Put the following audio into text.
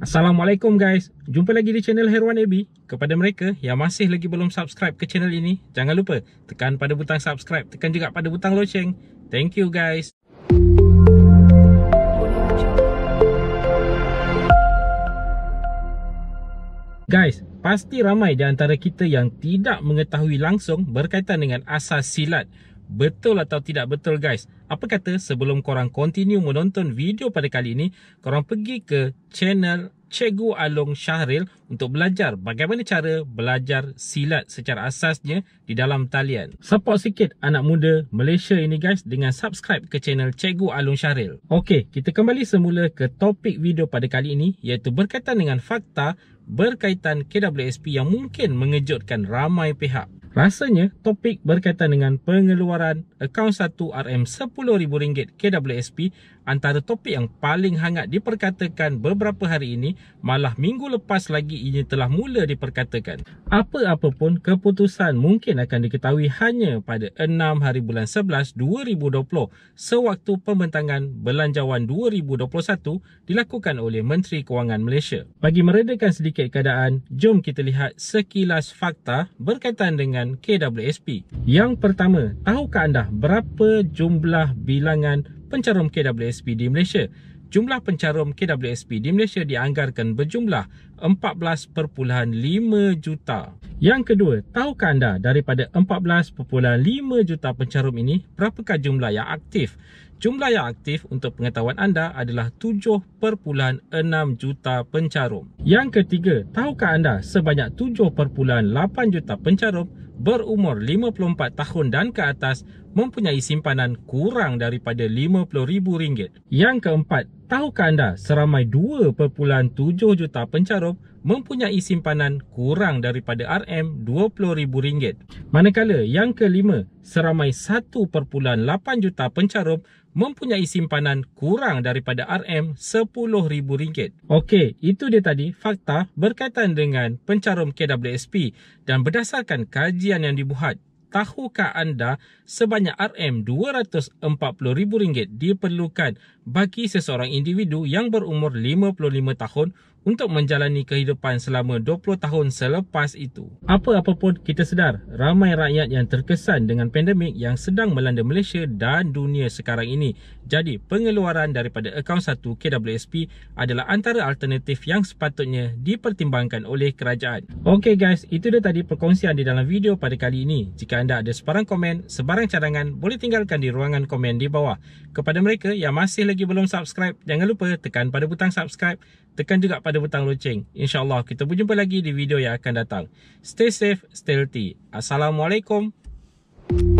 Assalamualaikum guys Jumpa lagi di channel Herwan AB Kepada mereka yang masih lagi belum subscribe ke channel ini Jangan lupa tekan pada butang subscribe Tekan juga pada butang loceng Thank you guys Guys, pasti ramai di antara kita yang tidak mengetahui langsung berkaitan dengan asas silat betul atau tidak betul guys. Apa kata sebelum korang continue menonton video pada kali ini, korang pergi ke channel Cegu Along Syahril untuk belajar bagaimana cara belajar silat secara asasnya di dalam talian. Support sikit anak muda Malaysia ini guys dengan subscribe ke channel Cegu Along Syahril. Okey, kita kembali semula ke topik video pada kali ini iaitu berkaitan dengan fakta berkaitan KWSP yang mungkin mengejutkan ramai pihak. Rasanya topik berkaitan dengan pengeluaran akaun 1 RM10,000 KWSP antara topik yang paling hangat diperkatakan beberapa hari ini malah minggu lepas lagi ini telah mula diperkatakan. Apa-apapun keputusan mungkin akan diketahui hanya pada 6 hari bulan 11 2020 sewaktu pembentangan belanjawan 2021 dilakukan oleh Menteri Kewangan Malaysia. Bagi meredakan sedikit keadaan, jom kita lihat sekilas fakta berkaitan dengan dengan KWSP. Yang pertama, tahukah anda berapa jumlah bilangan pencarum KWSP di Malaysia? Jumlah pencarum KWSP di Malaysia dianggarkan berjumlah 14.5 juta. Yang kedua, tahukah anda daripada 14.5 juta pencarum ini, berapakah jumlah yang aktif? Jumlah yang aktif untuk pengetahuan anda adalah 7.6 juta pencarum. Yang ketiga, tahukah anda sebanyak 7.8 juta pencarum berumur 54 tahun dan ke atas mempunyai simpanan kurang daripada RM50,000. Yang keempat, tahukah anda seramai 2.7 juta pencarum mempunyai simpanan kurang daripada RM20,000? Manakala yang kelima, seramai 1.8 juta pencarum mempunyai simpanan kurang daripada RM10,000. Okey, itu dia tadi fakta berkaitan dengan pencarum KWSP dan berdasarkan kajian yang dibuat, tahukah anda sebanyak RM240,000 diperlukan bagi seseorang individu yang berumur 55 tahun untuk menjalani kehidupan selama 20 tahun selepas itu. Apa-apa pun kita sedar, ramai rakyat yang terkesan dengan pandemik yang sedang melanda Malaysia dan dunia sekarang ini. Jadi, pengeluaran daripada akaun satu KWSP adalah antara alternatif yang sepatutnya dipertimbangkan oleh kerajaan. Okey guys, itu dia tadi perkongsian di dalam video pada kali ini. Jika anda ada sebarang komen, sebarang cadangan, boleh tinggalkan di ruangan komen di bawah. Kepada mereka yang masih lagi belum subscribe, jangan lupa tekan pada butang subscribe tekan juga pada butang loceng. InsyaAllah kita berjumpa lagi di video yang akan datang. Stay safe, stay healthy. Assalamualaikum. Thank you.